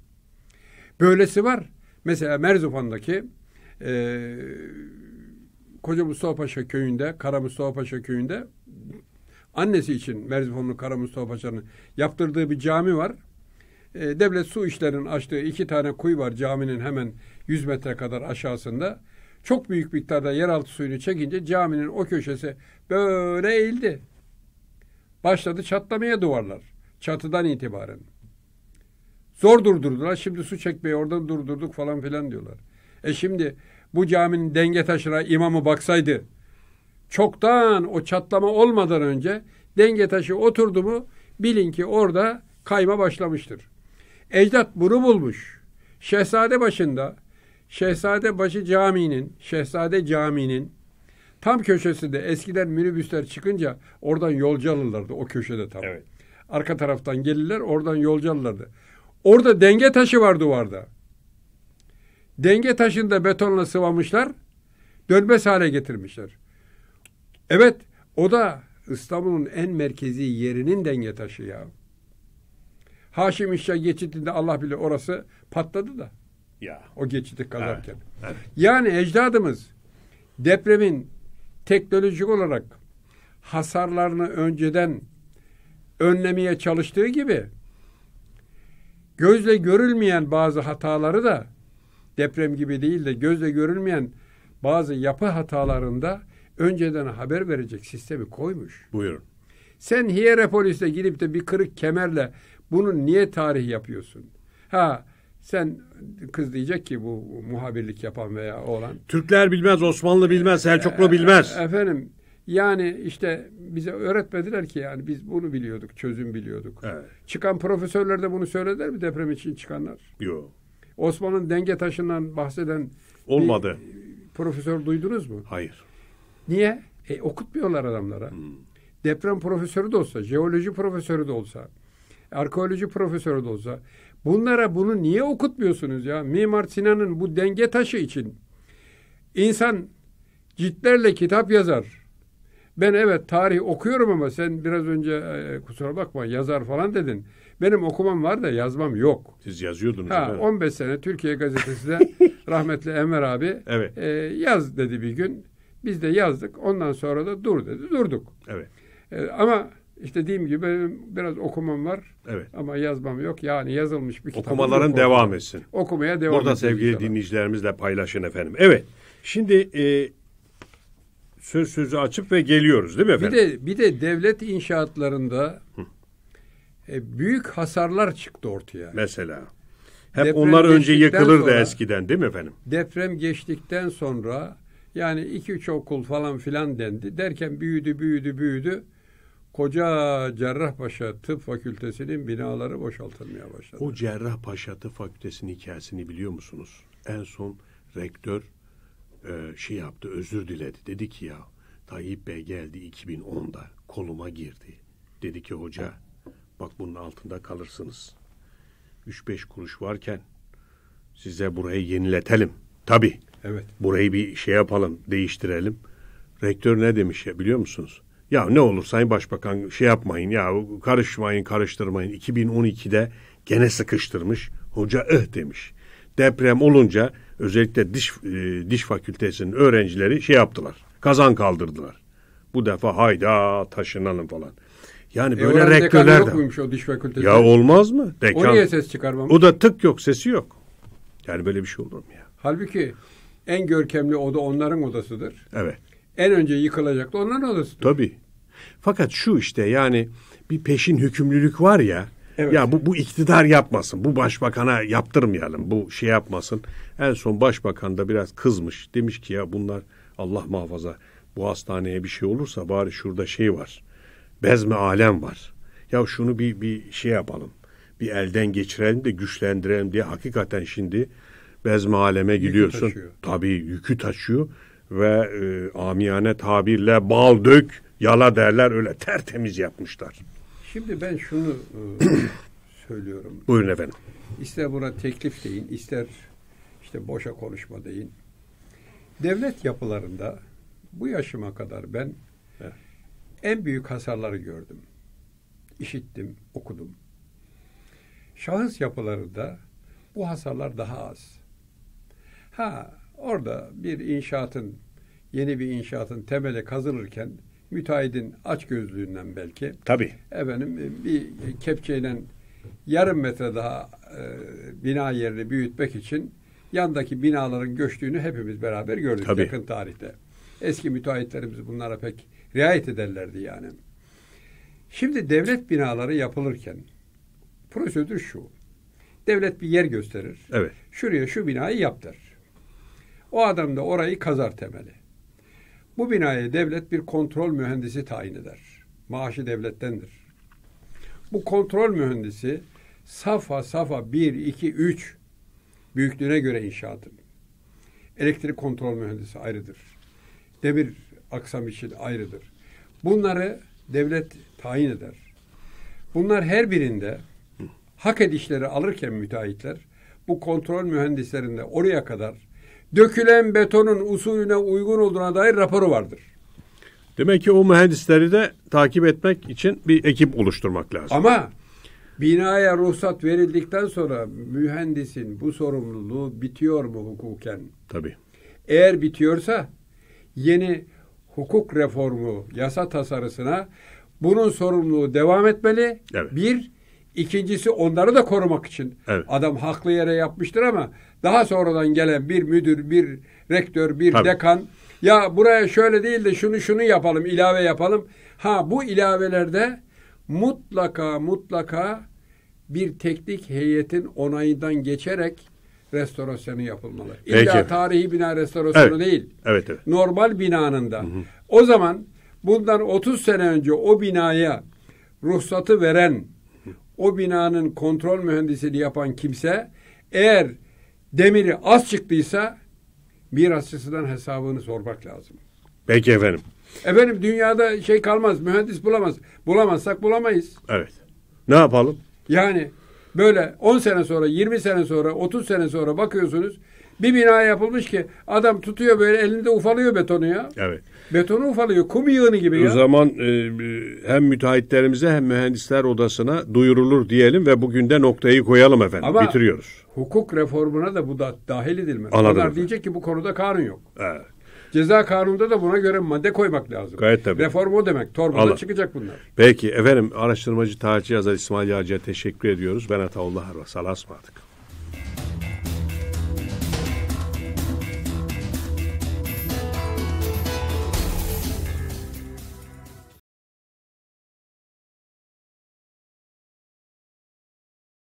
Böylesi var. Mesela Merzufan'daki e, Koca Mustafa Paşa köyünde, Kara Mustafa Paşa köyünde annesi için Merzifonlu Kara Mustafa Paşa'nın yaptırdığı bir cami var. E, devlet su işlerinin açtığı iki tane kuyu var caminin hemen 100 metre kadar aşağısında. Çok büyük miktarda yeraltı suyunu çekince caminin o köşesi böyle eğildi. Başladı çatlamaya duvarlar. Çatıdan itibaren. Zor durdurdular. Şimdi su çekmeyi oradan durdurduk falan filan diyorlar. E şimdi bu caminin denge taşına imamı baksaydı çoktan o çatlama olmadan önce denge taşı oturdu mu bilin ki orada kayma başlamıştır. Ecdat bunu bulmuş. Şehzade başında Şehzade Başı caminin, Şehzade caminin tam köşesinde eskiden minibüsler çıkınca oradan yolcu alırlardı o köşede tam. Evet. Arka taraftan gelirler oradan yolcu alırlardı. Orada denge taşı var duvarda. Denge taşını da betonla sıvamışlar. Dönmez hale getirmişler. Evet o da İstanbul'un en merkezi yerinin denge taşı ya. Haşim İşya geçitinde Allah bile orası patladı da. Ya. O geçidi kazarken. Evet, evet. Yani ecdadımız depremin teknolojik olarak hasarlarını önceden önlemeye çalıştığı gibi gözle görülmeyen bazı hataları da deprem gibi değil de gözle görülmeyen bazı yapı hatalarında önceden haber verecek sistemi koymuş. Buyurun. Sen Hierapolis'te gidip de bir kırık kemerle bunu niye tarih yapıyorsun? Ha sen kız diyecek ki bu muhabirlik yapan veya olan. Türkler bilmez, Osmanlı bilmez, Selçuklu bilmez. E, e, efendim yani işte bize öğretmediler ki yani biz bunu biliyorduk, çözüm biliyorduk. Evet. Çıkan profesörler de bunu söylediler mi deprem için çıkanlar? Yok. Osman'ın denge taşından bahseden olmadı. Profesör duydunuz mu? Hayır. Niye? E, okutmuyorlar adamlara. Hmm. Deprem profesörü de olsa, jeoloji profesörü de olsa, arkeoloji profesörü de olsa bunlara bunu niye okutmuyorsunuz ya? Mimar Sinan'ın bu denge taşı için insan ciltlerle kitap yazar. Ben evet tarih okuyorum ama sen biraz önce e, kusura bakma yazar falan dedin. Benim okumam var da yazmam yok. Siz yazıyordunuz. Ha, 15 sene Türkiye Gazetesi'de rahmetli Enver abi evet. e, yaz dedi bir gün. Biz de yazdık. Ondan sonra da dur dedi. Durduk. Evet. E, ama işte dediğim gibi benim biraz okumam var. Evet. Ama yazmam yok. Yani yazılmış bir kitap. Okumaların devam etsin. Okumaya devam Burada etsin. Burada sevgili sana. dinleyicilerimizle paylaşın efendim. Evet. Şimdi e, söz sözü açıp ve geliyoruz değil mi efendim? Bir de bir de devlet inşaatlarında Hı e, büyük hasarlar çıktı ortaya. Mesela. Hep deprem onlar önce yıkılırdı sonra, eskiden değil mi efendim? Deprem geçtikten sonra yani iki üç okul falan filan dendi. Derken büyüdü büyüdü büyüdü. Koca Cerrahpaşa Tıp Fakültesi'nin binaları boşaltılmaya başladı. O Cerrahpaşa Tıp Fakültesi'nin hikayesini biliyor musunuz? En son rektör e, şey yaptı, özür diledi. Dedi ki ya Tayyip Bey geldi 2010'da koluma girdi. Dedi ki hoca Bak bunun altında kalırsınız. Üç beş kuruş varken size burayı yeniletelim. Tabi. Evet. Burayı bir şey yapalım, değiştirelim. Rektör ne demiş ya biliyor musunuz? Ya ne olur Sayın Başbakan şey yapmayın ya karışmayın karıştırmayın. 2012'de gene sıkıştırmış. Hoca ıh öh demiş. Deprem olunca özellikle diş, e, diş fakültesinin öğrencileri şey yaptılar. Kazan kaldırdılar. Bu defa hayda taşınalım falan. Yani e, böyle e, rektörler yok muymuş o diş fakültesi? Ya olmaz mı? Dekan, o niye ses çıkarmamış? O da tık yok sesi yok. Yani böyle bir şey olur mu ya? Halbuki en görkemli oda onların odasıdır. Evet. En önce yıkılacak da onların odasıdır. Tabii. Fakat şu işte yani bir peşin hükümlülük var ya. Evet. Ya bu, bu iktidar yapmasın. Bu başbakana yaptırmayalım. Bu şey yapmasın. En son başbakan da biraz kızmış. Demiş ki ya bunlar Allah muhafaza bu hastaneye bir şey olursa bari şurada şey var bezme alem var. Ya şunu bir, bir şey yapalım. Bir elden geçirelim de güçlendirelim diye hakikaten şimdi bezme aleme gidiyorsun. Tabii yükü taşıyor ve e, amiyane tabirle bal dök yala derler öyle tertemiz yapmışlar. Şimdi ben şunu e, söylüyorum. Buyurun efendim. İster buna teklif deyin, ister işte boşa konuşma deyin. Devlet yapılarında bu yaşıma kadar ben evet en büyük hasarları gördüm. İşittim, okudum. Şahıs yapıları da bu hasarlar daha az. Ha, orada bir inşaatın, yeni bir inşaatın temeli kazılırken müteahhidin aç gözlüğünden belki. Tabi. Efendim bir kepçeyle yarım metre daha e, bina yerini büyütmek için yandaki binaların göçtüğünü hepimiz beraber gördük Tabii. yakın tarihte. Eski müteahhitlerimiz bunlara pek riayet ederlerdi yani. Şimdi devlet binaları yapılırken prosedür şu. Devlet bir yer gösterir. Evet. Şuraya şu binayı yaptır. O adam da orayı kazar temeli. Bu binaya devlet bir kontrol mühendisi tayin eder. Maaşı devlettendir. Bu kontrol mühendisi safa safa 1, 2, 3 büyüklüğüne göre inşaatın. Elektrik kontrol mühendisi ayrıdır. Demir aksam için ayrıdır. Bunları devlet tayin eder. Bunlar her birinde hak edişleri alırken müteahhitler bu kontrol mühendislerinde oraya kadar dökülen betonun usulüne uygun olduğuna dair raporu vardır. Demek ki o mühendisleri de takip etmek için bir ekip oluşturmak lazım. Ama binaya ruhsat verildikten sonra mühendisin bu sorumluluğu bitiyor mu hukuken? Tabii. Eğer bitiyorsa yeni hukuk reformu yasa tasarısına bunun sorumluluğu devam etmeli. Evet. Bir, ikincisi onları da korumak için. Evet. Adam haklı yere yapmıştır ama daha sonradan gelen bir müdür, bir rektör, bir Tabii. dekan ya buraya şöyle değil de şunu şunu yapalım, ilave yapalım. Ha bu ilavelerde mutlaka mutlaka bir teknik heyetin onayından geçerek restorasyonu yapılmalı. İlla Peki. tarihi bina restorasyonu evet. değil. Evet, evet. Normal binanın da. O zaman bundan 30 sene önce o binaya ruhsatı veren o binanın kontrol mühendisliği yapan kimse eğer demiri az çıktıysa bir mirasçısından hesabını sormak lazım. Peki efendim. Efendim dünyada şey kalmaz, mühendis bulamaz. Bulamazsak bulamayız. Evet. Ne yapalım? Yani Böyle 10 sene sonra, 20 sene sonra, 30 sene sonra bakıyorsunuz bir bina yapılmış ki adam tutuyor böyle elinde ufalıyor betonu ya. Evet. Betonu ufalıyor. Kum yığını gibi ya. O zaman e, hem müteahhitlerimize hem mühendisler odasına duyurulur diyelim ve bugün de noktayı koyalım efendim. Ama Bitiriyoruz. hukuk reformuna da bu da dahil edilmez. Anladım Onlar diyecek ki bu konuda kanun yok. Evet. Ceza kanununda da buna göre madde koymak lazım. Gayet tabii. Reform o demek. Torbada Allah. çıkacak bunlar. Peki efendim araştırmacı tarihçi yazar İsmail Yağcı'ya teşekkür ediyoruz. Ben Ataullah Arvas. Allah'a ısmarladık.